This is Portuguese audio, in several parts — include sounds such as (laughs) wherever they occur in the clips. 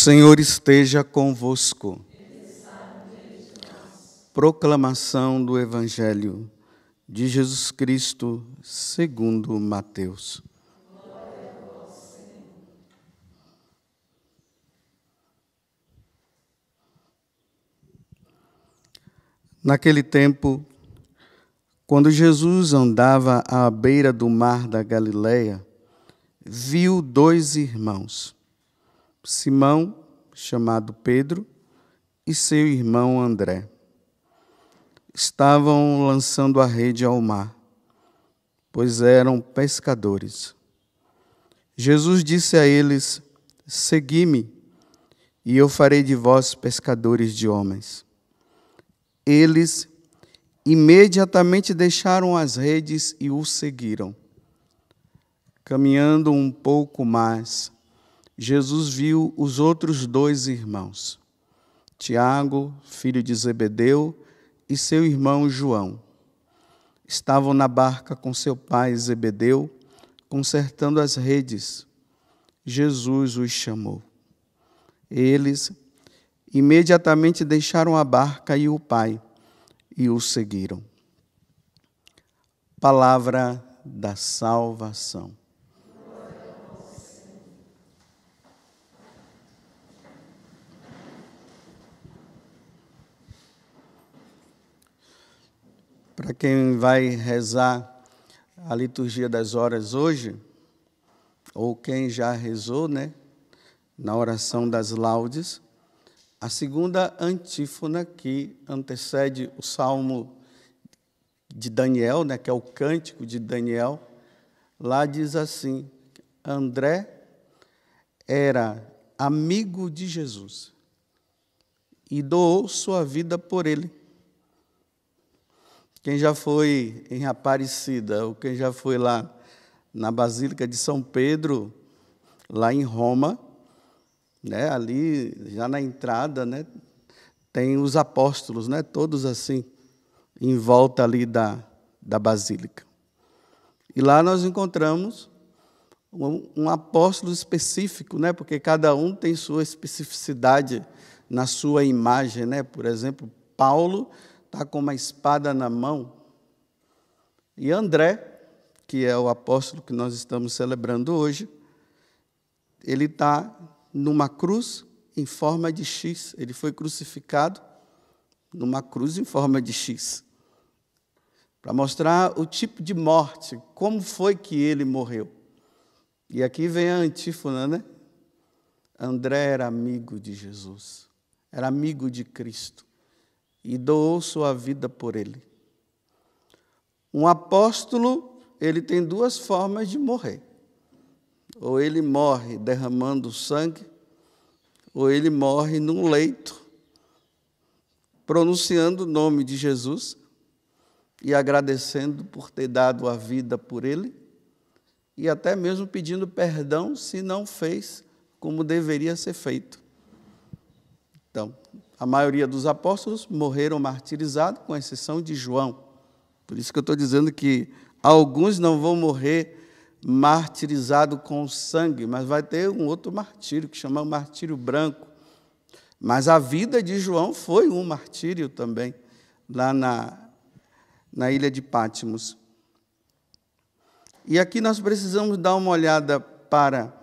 Senhor esteja convosco. Proclamação do Evangelho de Jesus Cristo, segundo Mateus. Naquele tempo, quando Jesus andava à beira do mar da Galileia, viu dois irmãos Simão, chamado Pedro, e seu irmão André. Estavam lançando a rede ao mar, pois eram pescadores. Jesus disse a eles: Segui-me, e eu farei de vós pescadores de homens. Eles imediatamente deixaram as redes e o seguiram. Caminhando um pouco mais, Jesus viu os outros dois irmãos, Tiago, filho de Zebedeu, e seu irmão João. Estavam na barca com seu pai Zebedeu, consertando as redes. Jesus os chamou. Eles imediatamente deixaram a barca e o pai e o seguiram. Palavra da salvação. a quem vai rezar a liturgia das horas hoje, ou quem já rezou, né, na oração das laudes, a segunda antífona que antecede o salmo de Daniel, né, que é o cântico de Daniel, lá diz assim: André era amigo de Jesus e doou sua vida por ele. Quem já foi em Aparecida, ou quem já foi lá na Basílica de São Pedro, lá em Roma, né, ali já na entrada, né, tem os apóstolos, né, todos assim, em volta ali da, da Basílica. E lá nós encontramos um, um apóstolo específico, né, porque cada um tem sua especificidade na sua imagem. Né? Por exemplo, Paulo está com uma espada na mão. E André, que é o apóstolo que nós estamos celebrando hoje, ele está numa cruz em forma de X. Ele foi crucificado numa cruz em forma de X. Para mostrar o tipo de morte, como foi que ele morreu. E aqui vem a antífona, né? André era amigo de Jesus, era amigo de Cristo e doou sua vida por ele. Um apóstolo, ele tem duas formas de morrer. Ou ele morre derramando sangue, ou ele morre num leito, pronunciando o nome de Jesus e agradecendo por ter dado a vida por ele, e até mesmo pedindo perdão se não fez como deveria ser feito. Então, a maioria dos apóstolos morreram martirizados, com exceção de João. Por isso que eu estou dizendo que alguns não vão morrer martirizados com sangue, mas vai ter um outro martírio, que chamamos martírio branco. Mas a vida de João foi um martírio também, lá na, na ilha de Pátimos. E aqui nós precisamos dar uma olhada para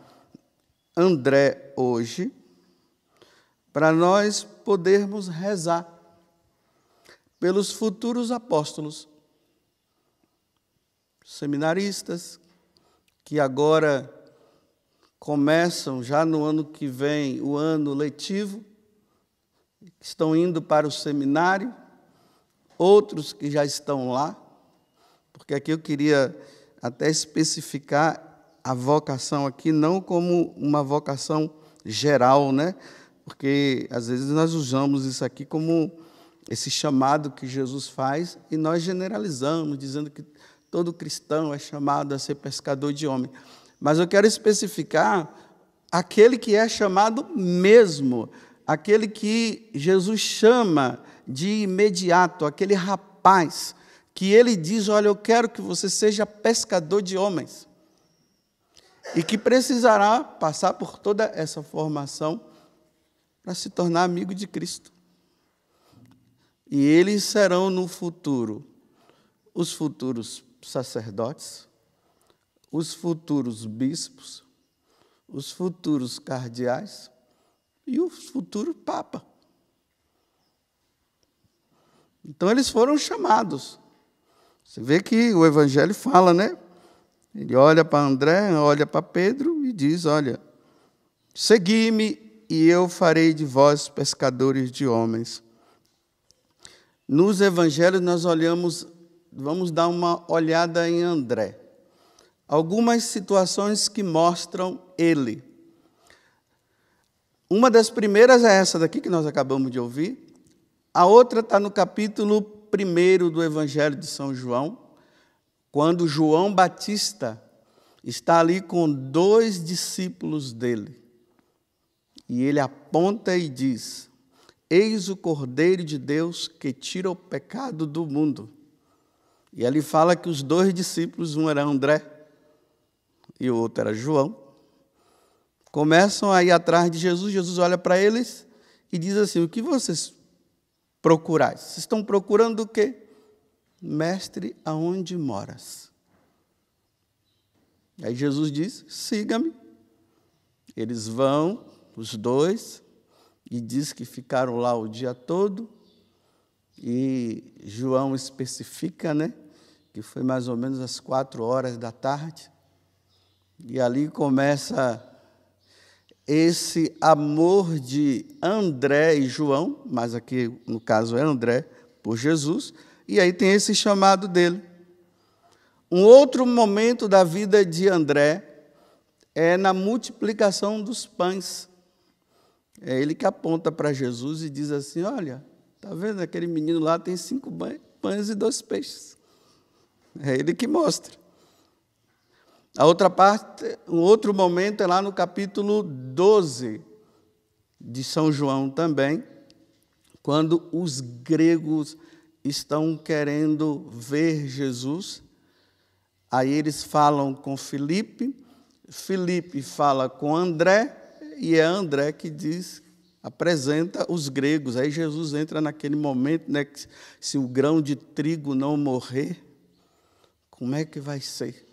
André hoje, para nós podermos rezar pelos futuros apóstolos, seminaristas, que agora começam já no ano que vem o ano letivo, estão indo para o seminário, outros que já estão lá, porque aqui eu queria até especificar a vocação aqui não como uma vocação geral, né? Porque às vezes nós usamos isso aqui como esse chamado que Jesus faz e nós generalizamos, dizendo que todo cristão é chamado a ser pescador de homem. Mas eu quero especificar aquele que é chamado mesmo, aquele que Jesus chama de imediato, aquele rapaz que ele diz: Olha, eu quero que você seja pescador de homens. E que precisará passar por toda essa formação para se tornar amigo de Cristo. E eles serão no futuro os futuros sacerdotes, os futuros bispos, os futuros cardeais e o futuro papa. Então eles foram chamados. Você vê que o evangelho fala, né? Ele olha para André, olha para Pedro e diz: "Olha, segui-me e eu farei de vós pescadores de homens. Nos evangelhos nós olhamos, vamos dar uma olhada em André. Algumas situações que mostram ele. Uma das primeiras é essa daqui que nós acabamos de ouvir. A outra está no capítulo 1 do Evangelho de São João, quando João Batista está ali com dois discípulos dele. E ele aponta e diz: Eis o Cordeiro de Deus que tira o pecado do mundo. E ele fala que os dois discípulos, um era André e o outro era João, começam a ir atrás de Jesus. Jesus olha para eles e diz assim: O que vocês procurais? Vocês estão procurando o quê? Mestre, aonde moras? Aí Jesus diz: Siga-me. Eles vão os dois, e diz que ficaram lá o dia todo, e João especifica, né, que foi mais ou menos às quatro horas da tarde, e ali começa esse amor de André e João, mas aqui no caso é André, por Jesus, e aí tem esse chamado dele. Um outro momento da vida de André é na multiplicação dos pães. É ele que aponta para Jesus e diz assim: Olha, tá vendo aquele menino lá tem cinco pães e dois peixes. É ele que mostra. A outra parte, um outro momento é lá no capítulo 12 de São João também, quando os gregos estão querendo ver Jesus. Aí eles falam com Felipe, Felipe fala com André, e é André que diz, apresenta os gregos. Aí Jesus entra naquele momento, né, que se o grão de trigo não morrer, como é que vai ser?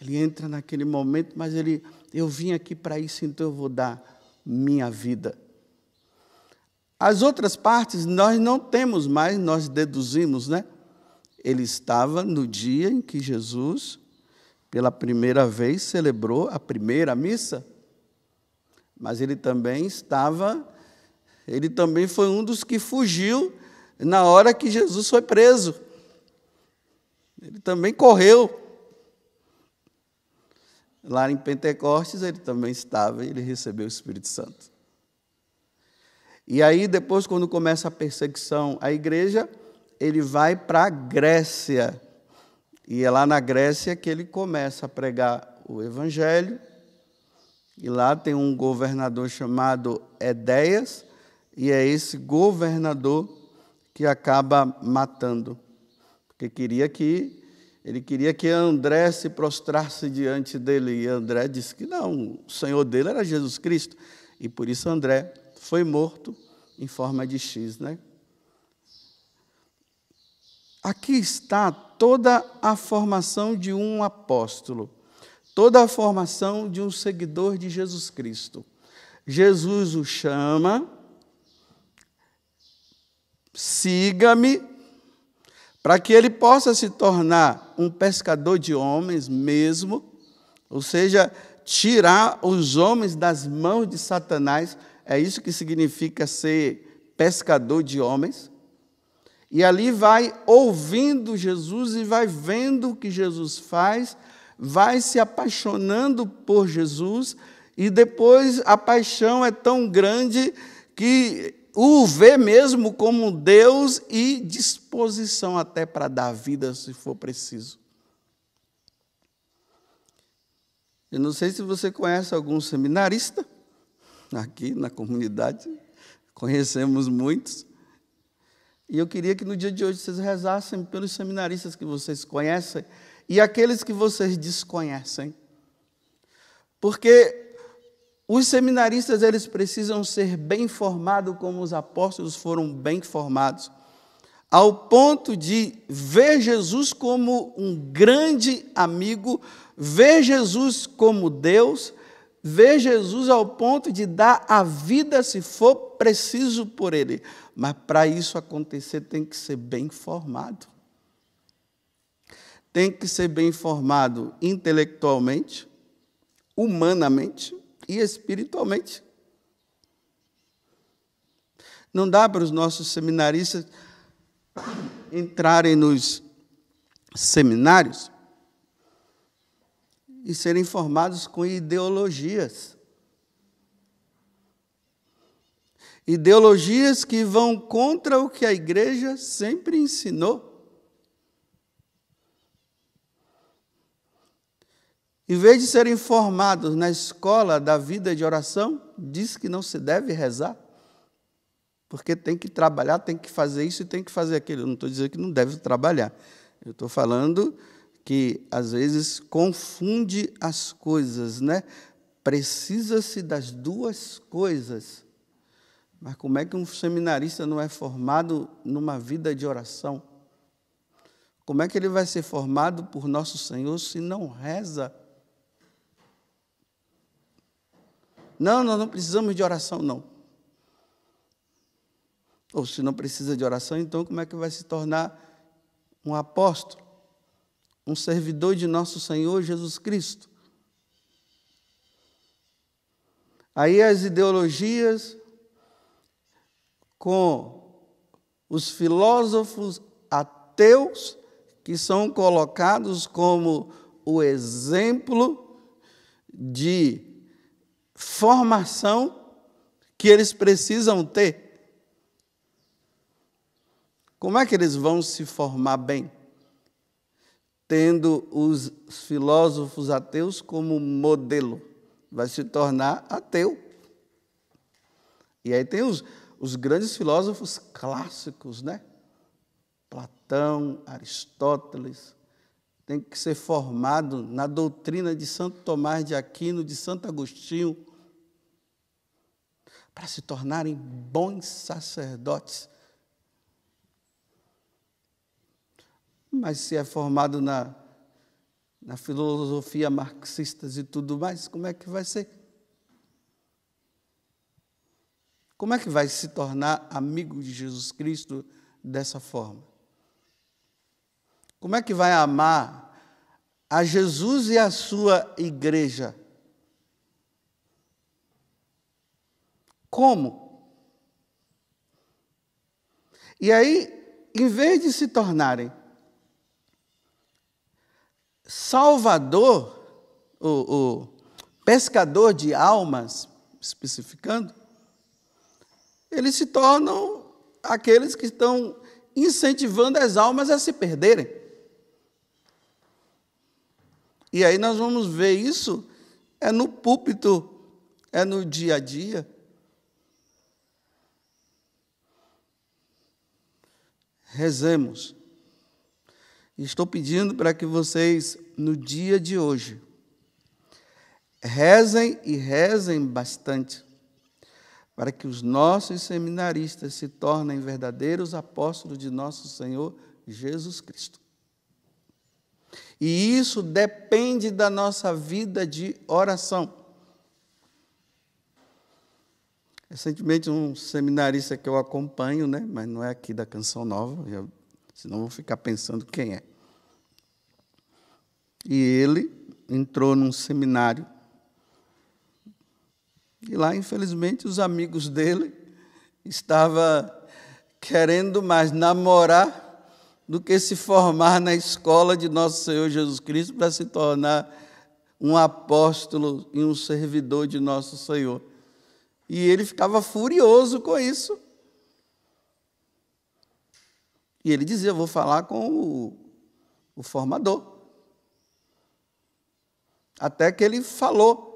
Ele entra naquele momento, mas ele, eu vim aqui para isso, então eu vou dar minha vida. As outras partes nós não temos mais, nós deduzimos, né? Ele estava no dia em que Jesus, pela primeira vez, celebrou a primeira missa mas ele também estava, ele também foi um dos que fugiu na hora que Jesus foi preso. Ele também correu. Lá em Pentecostes, ele também estava, ele recebeu o Espírito Santo. E aí, depois, quando começa a perseguição à igreja, ele vai para a Grécia. E é lá na Grécia que ele começa a pregar o Evangelho e lá tem um governador chamado Edeias, e é esse governador que acaba matando, porque queria que ele queria que André se prostrasse diante dele, e André disse que não, o Senhor dele era Jesus Cristo, e por isso André foi morto em forma de X, né? Aqui está toda a formação de um apóstolo toda a formação de um seguidor de Jesus Cristo. Jesus o chama, siga-me, para que ele possa se tornar um pescador de homens mesmo, ou seja, tirar os homens das mãos de Satanás, é isso que significa ser pescador de homens. E ali vai ouvindo Jesus e vai vendo o que Jesus faz vai se apaixonando por Jesus e depois a paixão é tão grande que o vê mesmo como Deus e disposição até para dar vida se for preciso. Eu não sei se você conhece algum seminarista aqui na comunidade, conhecemos muitos. E eu queria que no dia de hoje vocês rezassem pelos seminaristas que vocês conhecem, e aqueles que vocês desconhecem. Porque os seminaristas eles precisam ser bem formados como os apóstolos foram bem formados, ao ponto de ver Jesus como um grande amigo, ver Jesus como Deus, ver Jesus ao ponto de dar a vida se for preciso por ele. Mas para isso acontecer tem que ser bem formado tem que ser bem formado intelectualmente, humanamente e espiritualmente. Não dá para os nossos seminaristas entrarem nos seminários e serem formados com ideologias. Ideologias que vão contra o que a igreja sempre ensinou. em vez de serem formados na escola da vida de oração, diz que não se deve rezar, porque tem que trabalhar, tem que fazer isso e tem que fazer aquilo. Eu não estou dizendo que não deve trabalhar. Eu estou falando que às vezes confunde as coisas, né? Precisa-se das duas coisas. Mas como é que um seminarista não é formado numa vida de oração? Como é que ele vai ser formado por nosso Senhor se não reza? Não, nós não precisamos de oração, não. Ou se não precisa de oração, então como é que vai se tornar um apóstolo, um servidor de nosso Senhor Jesus Cristo? Aí as ideologias com os filósofos ateus que são colocados como o exemplo de formação que eles precisam ter. Como é que eles vão se formar bem? Tendo os filósofos ateus como modelo. Vai se tornar ateu. E aí tem os, os grandes filósofos clássicos, né? Platão, Aristóteles, tem que ser formado na doutrina de Santo Tomás de Aquino, de Santo Agostinho, para se tornarem bons sacerdotes. Mas se é formado na, na filosofia marxista e tudo mais, como é que vai ser? Como é que vai se tornar amigo de Jesus Cristo dessa forma? Como é que vai amar a Jesus e a sua igreja? Como? E aí, em vez de se tornarem salvador, o, o pescador de almas, especificando, eles se tornam aqueles que estão incentivando as almas a se perderem. E aí nós vamos ver isso é no púlpito, é no dia a dia, rezemos. Estou pedindo para que vocês, no dia de hoje, rezem e rezem bastante, para que os nossos seminaristas se tornem verdadeiros apóstolos de nosso Senhor Jesus Cristo. E isso depende da nossa vida de oração. Recentemente, um seminarista que eu acompanho, né, mas não é aqui da Canção Nova, já, senão vou ficar pensando quem é. E ele entrou num seminário. E lá, infelizmente, os amigos dele estavam querendo mais namorar do que se formar na escola de nosso Senhor Jesus Cristo para se tornar um apóstolo e um servidor de nosso Senhor. E ele ficava furioso com isso. E ele dizia: Eu vou falar com o, o formador. Até que ele falou.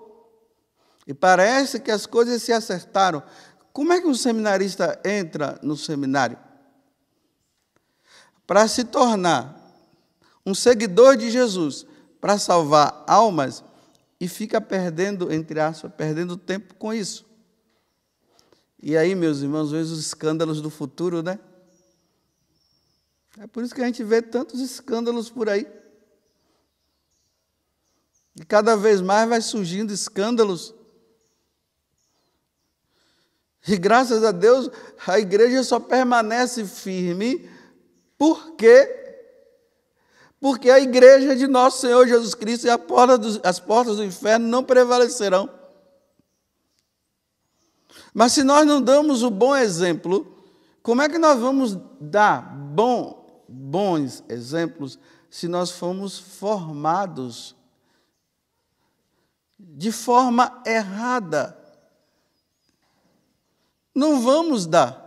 E parece que as coisas se acertaram. Como é que um seminarista entra no seminário? Para se tornar um seguidor de Jesus, para salvar almas, e fica perdendo, entre aspas, perdendo tempo com isso. E aí, meus irmãos, vejo os escândalos do futuro, né? É por isso que a gente vê tantos escândalos por aí. E cada vez mais vai surgindo escândalos. E graças a Deus, a igreja só permanece firme porque porque a igreja de nosso Senhor Jesus Cristo e porta dos, as portas do inferno não prevalecerão. Mas se nós não damos o bom exemplo, como é que nós vamos dar bom, bons exemplos se nós formos formados de forma errada? Não vamos dar.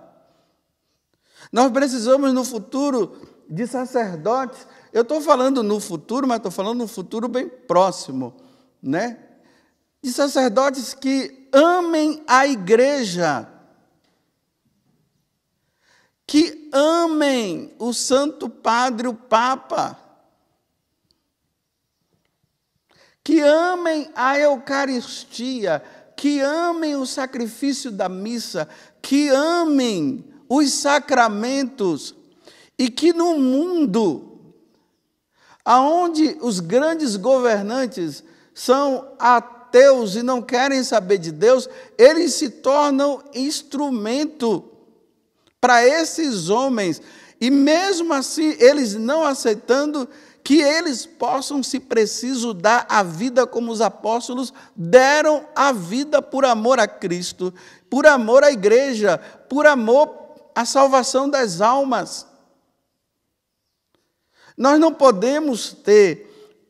Nós precisamos no futuro de sacerdotes. Eu estou falando no futuro, mas estou falando no futuro bem próximo, né? de sacerdotes que amem a igreja, que amem o Santo Padre, o Papa, que amem a Eucaristia, que amem o sacrifício da missa, que amem os sacramentos e que no mundo, aonde os grandes governantes são atores, ateus e não querem saber de Deus, eles se tornam instrumento para esses homens. E mesmo assim, eles não aceitando que eles possam, se preciso, dar a vida como os apóstolos deram a vida por amor a Cristo, por amor à igreja, por amor à salvação das almas. Nós não podemos ter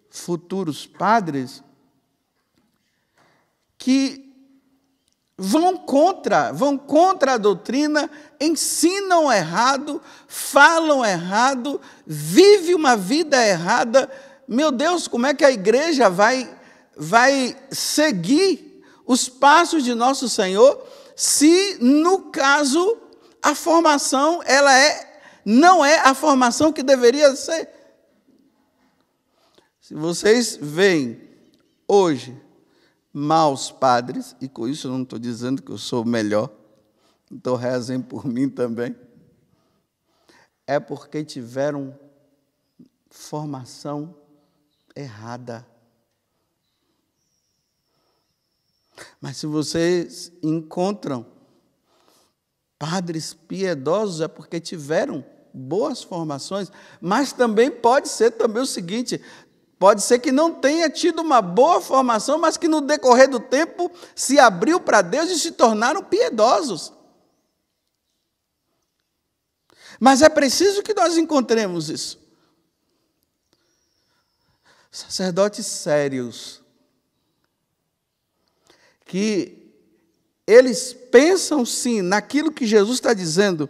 futuros padres que vão contra, vão contra a doutrina, ensinam errado, falam errado, vive uma vida errada. Meu Deus, como é que a igreja vai vai seguir os passos de nosso Senhor se no caso a formação ela é não é a formação que deveria ser? Se vocês veem hoje maus padres, e com isso eu não estou dizendo que eu sou melhor, então rezem por mim também, é porque tiveram formação errada. Mas se vocês encontram padres piedosos, é porque tiveram boas formações, mas também pode ser também o seguinte, Pode ser que não tenha tido uma boa formação, mas que no decorrer do tempo se abriu para Deus e se tornaram piedosos. Mas é preciso que nós encontremos isso. Sacerdotes sérios, que eles pensam sim naquilo que Jesus está dizendo: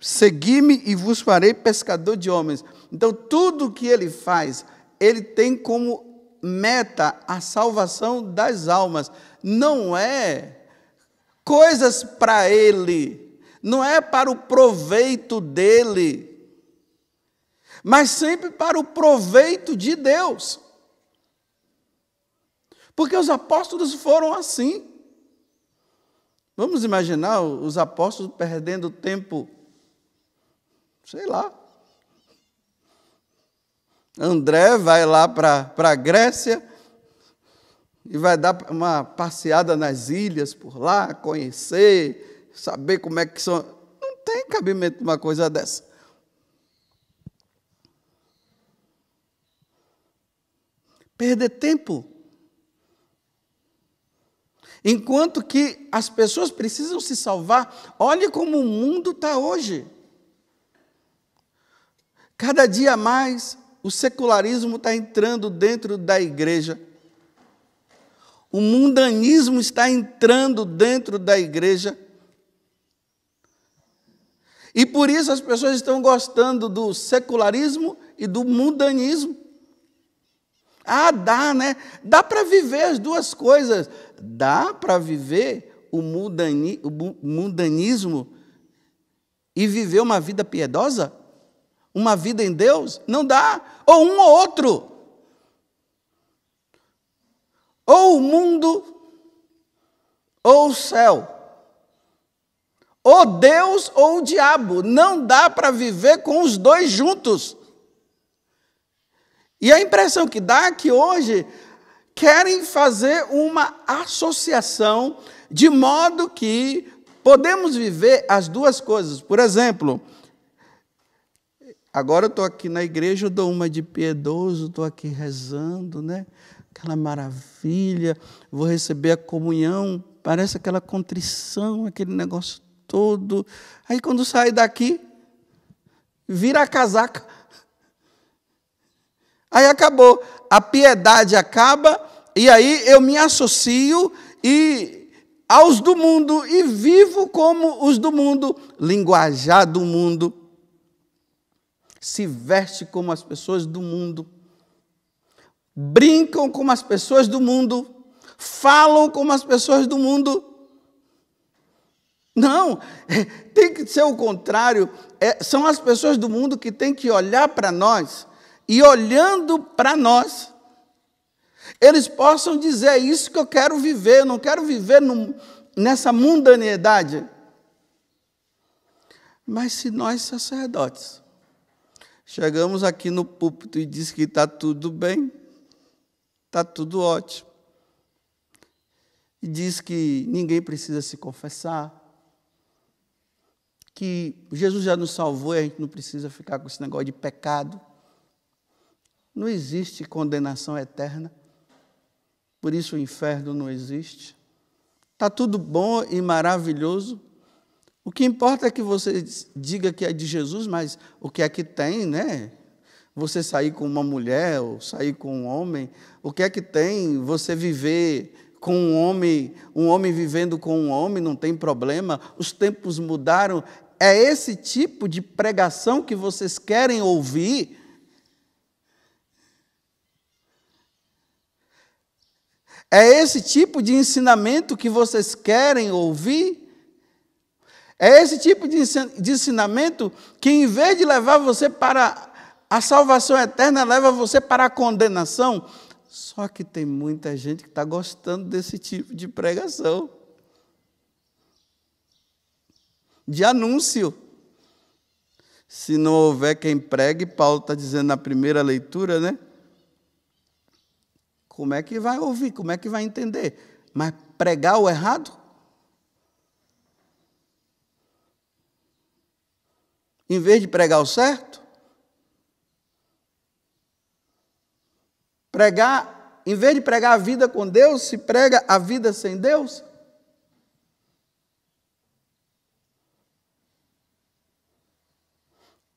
segui-me e vos farei pescador de homens. Então, tudo o que ele faz, ele tem como meta a salvação das almas. Não é coisas para ele, não é para o proveito dele, mas sempre para o proveito de Deus. Porque os apóstolos foram assim. Vamos imaginar os apóstolos perdendo tempo, sei lá, André vai lá para a Grécia e vai dar uma passeada nas ilhas por lá, conhecer, saber como é que são. Não tem cabimento uma coisa dessa. Perder tempo. Enquanto que as pessoas precisam se salvar, olhe como o mundo está hoje. Cada dia mais o secularismo está entrando dentro da igreja. O mundanismo está entrando dentro da igreja. E por isso as pessoas estão gostando do secularismo e do mundanismo. Ah, dá, né? Dá para viver as duas coisas. Dá para viver o, mundanismo e viver uma vida piedosa? uma vida em Deus? Não dá. Ou um ou outro. Ou o mundo, ou o céu. Ou Deus ou o diabo. Não dá para viver com os dois juntos. E a impressão que dá é que hoje querem fazer uma associação de modo que podemos viver as duas coisas. Por exemplo, Agora eu estou aqui na igreja, eu dou uma de piedoso, estou aqui rezando, né? Aquela maravilha, vou receber a comunhão, parece aquela contrição, aquele negócio todo. Aí quando sai daqui, vira a casaca. Aí acabou. A piedade acaba, e aí eu me associo e aos do mundo e vivo como os do mundo, linguajar do mundo se veste como as pessoas do mundo, brincam como as pessoas do mundo, falam como as pessoas do mundo. Não, (laughs) tem que ser o contrário. É, são as pessoas do mundo que têm que olhar para nós e, olhando para nós, eles possam dizer: é isso que eu quero viver, eu não quero viver nessa mundanidade. Mas se nós, sacerdotes, Chegamos aqui no púlpito e diz que está tudo bem, está tudo ótimo. E diz que ninguém precisa se confessar, que Jesus já nos salvou e a gente não precisa ficar com esse negócio de pecado. Não existe condenação eterna, por isso o inferno não existe. Está tudo bom e maravilhoso. O que importa é que você diga que é de Jesus, mas o que é que tem, né? Você sair com uma mulher ou sair com um homem, o que é que tem você viver com um homem, um homem vivendo com um homem, não tem problema, os tempos mudaram. É esse tipo de pregação que vocês querem ouvir? É esse tipo de ensinamento que vocês querem ouvir? É esse tipo de ensinamento que, em vez de levar você para a salvação eterna, leva você para a condenação. Só que tem muita gente que está gostando desse tipo de pregação, de anúncio. Se não houver quem pregue, Paulo está dizendo na primeira leitura, né? Como é que vai ouvir? Como é que vai entender? Mas pregar o errado? em vez de pregar o certo? Pregar, em vez de pregar a vida com Deus, se prega a vida sem Deus?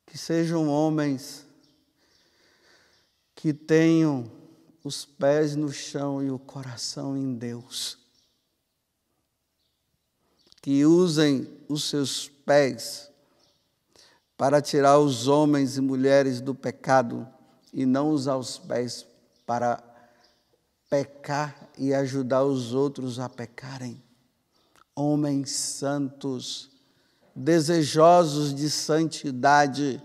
Que sejam homens que tenham os pés no chão e o coração em Deus. Que usem os seus pés para tirar os homens e mulheres do pecado e não usar os pés para pecar e ajudar os outros a pecarem. Homens santos, desejosos de santidade,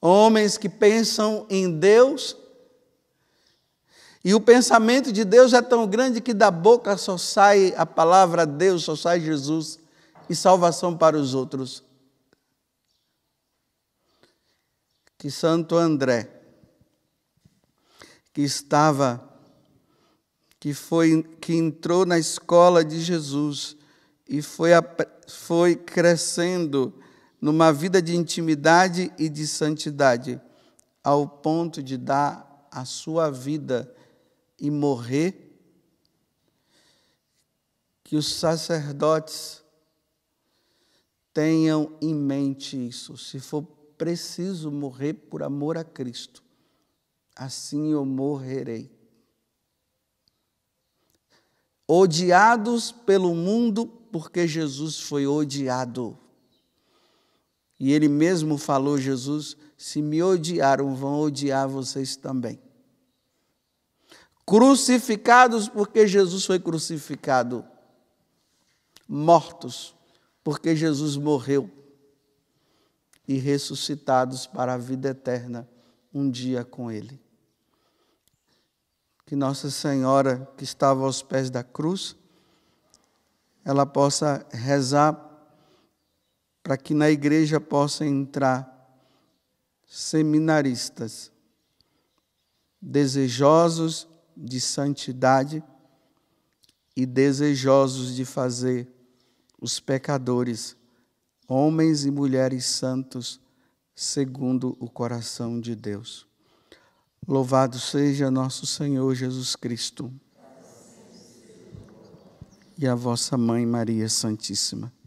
homens que pensam em Deus e o pensamento de Deus é tão grande que da boca só sai a palavra Deus, só sai Jesus e salvação para os outros. Que Santo André, que estava, que foi, que entrou na escola de Jesus e foi, foi crescendo numa vida de intimidade e de santidade, ao ponto de dar a sua vida e morrer, que os sacerdotes Tenham em mente isso. Se for preciso morrer por amor a Cristo, assim eu morrerei. Odiados pelo mundo, porque Jesus foi odiado. E ele mesmo falou, Jesus, se me odiaram, vão odiar vocês também. Crucificados, porque Jesus foi crucificado. Mortos, porque Jesus morreu e ressuscitados para a vida eterna um dia com Ele. Que Nossa Senhora, que estava aos pés da cruz, ela possa rezar para que na igreja possam entrar seminaristas desejosos de santidade e desejosos de fazer os pecadores, homens e mulheres santos, segundo o coração de Deus. Louvado seja nosso Senhor Jesus Cristo e a vossa mãe Maria Santíssima.